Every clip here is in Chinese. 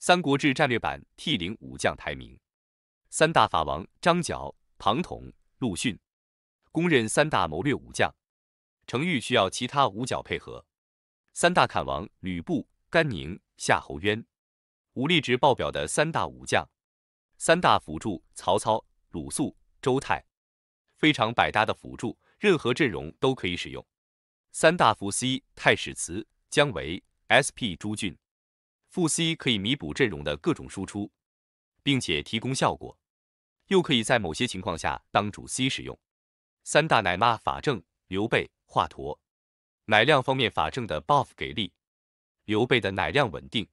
《三国志》战略版 T 零武将排名：三大法王张角、庞统、陆逊，公认三大谋略武将。程昱需要其他五角配合。三大砍王吕布、甘宁、夏侯渊，武力值爆表的三大武将。三大辅助曹操、鲁肃、周泰，非常百搭的辅助，任何阵容都可以使用。三大辅 C 太史慈、姜维、SP 朱俊。副 C 可以弥补阵容的各种输出，并且提供效果，又可以在某些情况下当主 C 使用。三大奶妈法正、刘备、华佗，奶量方面法正的 buff 给力，刘备的奶量稳定，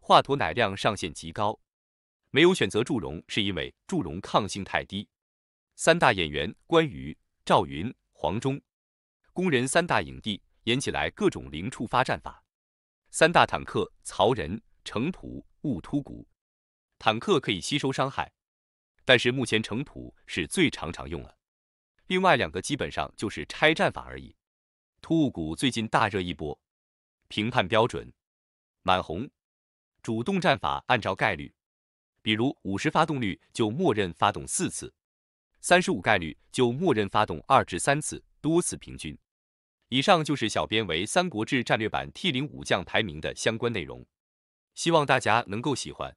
华佗奶量上限极高。没有选择祝融是因为祝融抗性太低。三大演员关羽、赵云、黄忠，公认三大影帝，演起来各种零触发战法。三大坦克：曹仁、程普、兀突骨。坦克可以吸收伤害，但是目前程普是最常常用了，另外两个基本上就是拆战法而已。突兀谷骨最近大热一波，评判标准：满红，主动战法按照概率，比如五十发动率就默认发动四次，三十五概率就默认发动二至三次，多次平均。以上就是小编为《三国志战略版》T 零武将排名的相关内容，希望大家能够喜欢。